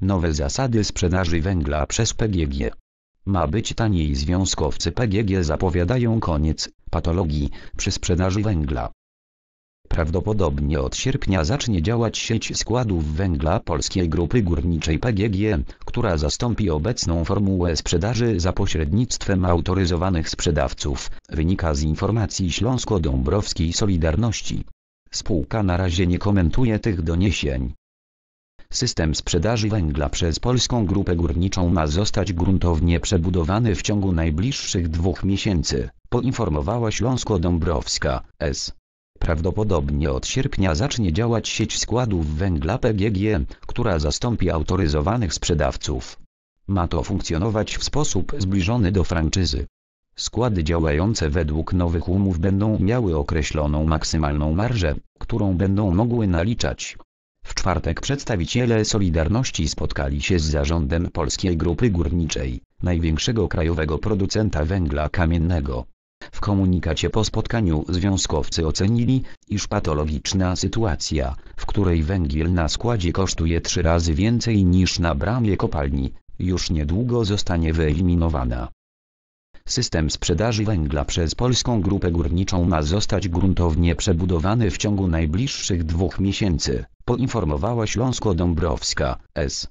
Nowe zasady sprzedaży węgla przez PGG. Ma być taniej związkowcy PGG zapowiadają koniec patologii przy sprzedaży węgla. Prawdopodobnie od sierpnia zacznie działać sieć składów węgla Polskiej Grupy Górniczej PGG, która zastąpi obecną formułę sprzedaży za pośrednictwem autoryzowanych sprzedawców, wynika z informacji Śląsko-Dąbrowskiej Solidarności. Spółka na razie nie komentuje tych doniesień. System sprzedaży węgla przez Polską Grupę Górniczą ma zostać gruntownie przebudowany w ciągu najbliższych dwóch miesięcy, poinformowała Śląsko-Dąbrowska S. Prawdopodobnie od sierpnia zacznie działać sieć składów węgla PGG, która zastąpi autoryzowanych sprzedawców. Ma to funkcjonować w sposób zbliżony do franczyzy. Składy działające według nowych umów będą miały określoną maksymalną marżę, którą będą mogły naliczać. W czwartek przedstawiciele Solidarności spotkali się z zarządem Polskiej Grupy Górniczej, największego krajowego producenta węgla kamiennego. W komunikacie po spotkaniu związkowcy ocenili, iż patologiczna sytuacja, w której węgiel na składzie kosztuje trzy razy więcej niż na bramie kopalni, już niedługo zostanie wyeliminowana. System sprzedaży węgla przez Polską Grupę Górniczą ma zostać gruntownie przebudowany w ciągu najbliższych dwóch miesięcy, poinformowała Śląsko-Dąbrowska S.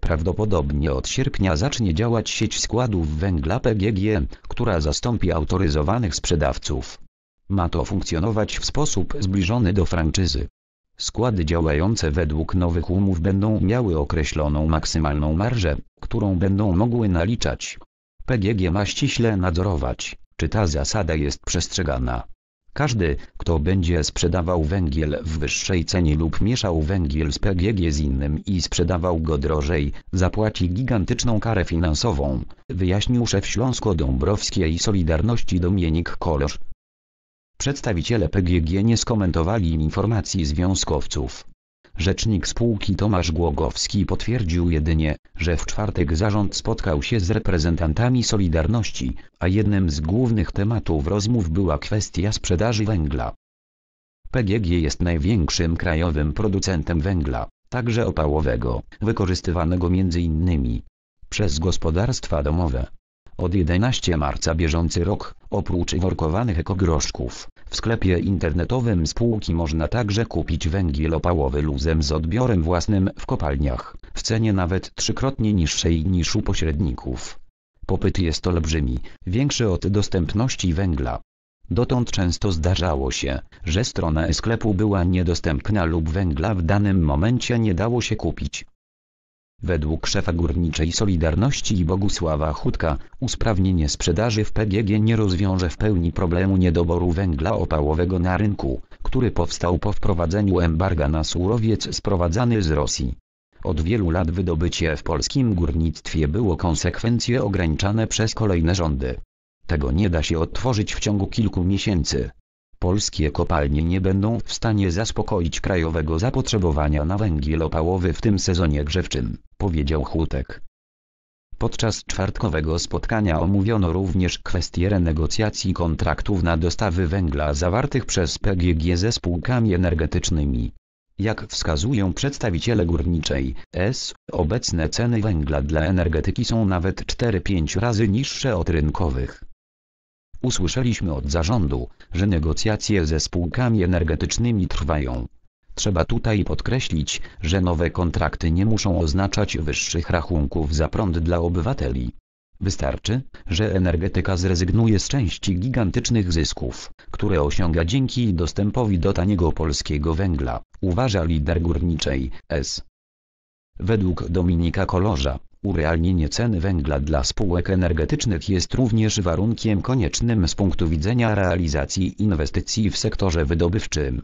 Prawdopodobnie od sierpnia zacznie działać sieć składów węgla PGG, która zastąpi autoryzowanych sprzedawców. Ma to funkcjonować w sposób zbliżony do franczyzy. Składy działające według nowych umów będą miały określoną maksymalną marżę, którą będą mogły naliczać. PGG ma ściśle nadzorować, czy ta zasada jest przestrzegana. Każdy, kto będzie sprzedawał węgiel w wyższej cenie lub mieszał węgiel z PGG z innym i sprzedawał go drożej, zapłaci gigantyczną karę finansową, wyjaśnił szef Śląsko-Dąbrowskiej Solidarności Dominik Kolosz. Przedstawiciele PGG nie skomentowali informacji związkowców. Rzecznik spółki Tomasz Głogowski potwierdził jedynie, że w czwartek zarząd spotkał się z reprezentantami Solidarności, a jednym z głównych tematów rozmów była kwestia sprzedaży węgla. PGG jest największym krajowym producentem węgla, także opałowego, wykorzystywanego m.in. przez gospodarstwa domowe. Od 11 marca bieżący rok, oprócz workowanych ekogroszków, w sklepie internetowym spółki można także kupić węgiel opałowy luzem z odbiorem własnym w kopalniach, w cenie nawet trzykrotnie niższej niż u pośredników. Popyt jest olbrzymi, większy od dostępności węgla. Dotąd często zdarzało się, że strona sklepu była niedostępna lub węgla w danym momencie nie dało się kupić. Według szefa Górniczej Solidarności i Bogusława Chutka, usprawnienie sprzedaży w PGG nie rozwiąże w pełni problemu niedoboru węgla opałowego na rynku, który powstał po wprowadzeniu embarga na surowiec sprowadzany z Rosji. Od wielu lat wydobycie w polskim górnictwie było konsekwencje ograniczane przez kolejne rządy. Tego nie da się odtworzyć w ciągu kilku miesięcy polskie kopalnie nie będą w stanie zaspokoić krajowego zapotrzebowania na węgiel opałowy w tym sezonie grzewczym, powiedział Hutek. Podczas czwartkowego spotkania omówiono również kwestię renegocjacji kontraktów na dostawy węgla zawartych przez PGG ze spółkami energetycznymi. Jak wskazują przedstawiciele górniczej S, obecne ceny węgla dla energetyki są nawet 4-5 razy niższe od rynkowych. Usłyszeliśmy od zarządu, że negocjacje ze spółkami energetycznymi trwają. Trzeba tutaj podkreślić, że nowe kontrakty nie muszą oznaczać wyższych rachunków za prąd dla obywateli. Wystarczy, że energetyka zrezygnuje z części gigantycznych zysków, które osiąga dzięki dostępowi do taniego polskiego węgla, uważa lider górniczej S. Według Dominika Kolorza, Urealnienie ceny węgla dla spółek energetycznych jest również warunkiem koniecznym z punktu widzenia realizacji inwestycji w sektorze wydobywczym.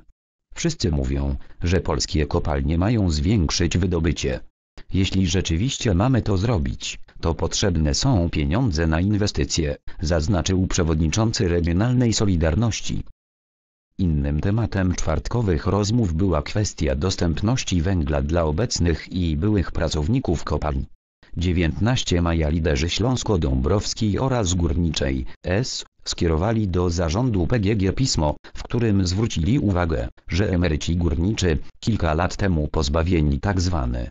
Wszyscy mówią, że polskie kopalnie mają zwiększyć wydobycie. Jeśli rzeczywiście mamy to zrobić, to potrzebne są pieniądze na inwestycje, zaznaczył przewodniczący Regionalnej Solidarności. Innym tematem czwartkowych rozmów była kwestia dostępności węgla dla obecnych i byłych pracowników kopalni. 19 maja liderzy Śląsko-Dąbrowskiej oraz Górniczej S skierowali do zarządu PGG pismo, w którym zwrócili uwagę, że emeryci górniczy, kilka lat temu pozbawieni tzw. Tak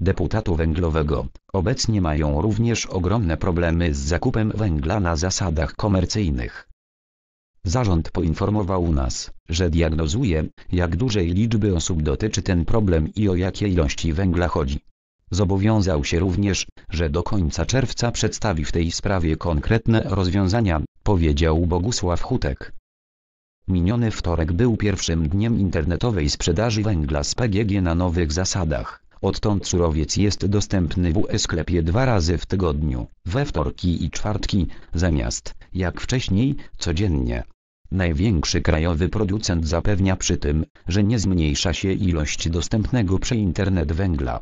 deputatu węglowego, obecnie mają również ogromne problemy z zakupem węgla na zasadach komercyjnych. Zarząd poinformował nas, że diagnozuje, jak dużej liczby osób dotyczy ten problem i o jakie ilości węgla chodzi. Zobowiązał się również, że do końca czerwca przedstawi w tej sprawie konkretne rozwiązania, powiedział Bogusław Hutek. Miniony wtorek był pierwszym dniem internetowej sprzedaży węgla z PGG na nowych zasadach. Odtąd surowiec jest dostępny w e-sklepie dwa razy w tygodniu, we wtorki i czwartki, zamiast, jak wcześniej, codziennie. Największy krajowy producent zapewnia przy tym, że nie zmniejsza się ilość dostępnego przez internet węgla.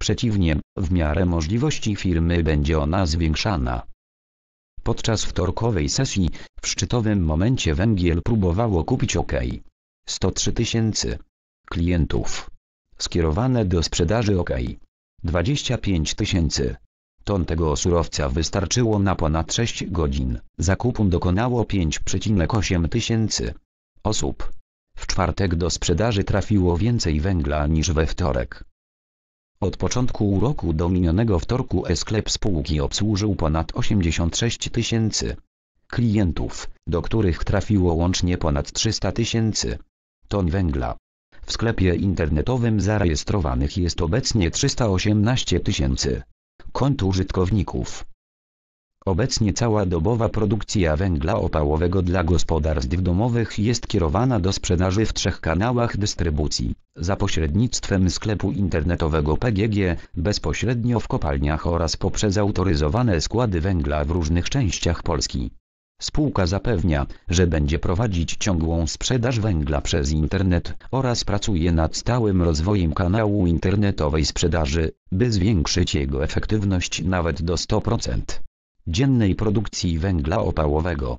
Przeciwnie, w miarę możliwości firmy będzie ona zwiększana. Podczas wtorkowej sesji, w szczytowym momencie węgiel próbowało kupić OK. 103 tysięcy klientów. Skierowane do sprzedaży OK. 25 tysięcy ton tego surowca wystarczyło na ponad 6 godzin. Zakupu dokonało 5,8 tysięcy osób. W czwartek do sprzedaży trafiło więcej węgla niż we wtorek. Od początku roku do minionego wtorku e-sklep spółki obsłużył ponad 86 tysięcy klientów, do których trafiło łącznie ponad 300 tysięcy ton węgla. W sklepie internetowym zarejestrowanych jest obecnie 318 tysięcy kont użytkowników. Obecnie cała dobowa produkcja węgla opałowego dla gospodarstw domowych jest kierowana do sprzedaży w trzech kanałach dystrybucji, za pośrednictwem sklepu internetowego PGG, bezpośrednio w kopalniach oraz poprzez autoryzowane składy węgla w różnych częściach Polski. Spółka zapewnia, że będzie prowadzić ciągłą sprzedaż węgla przez internet oraz pracuje nad stałym rozwojem kanału internetowej sprzedaży, by zwiększyć jego efektywność nawet do 100% dziennej produkcji węgla opałowego.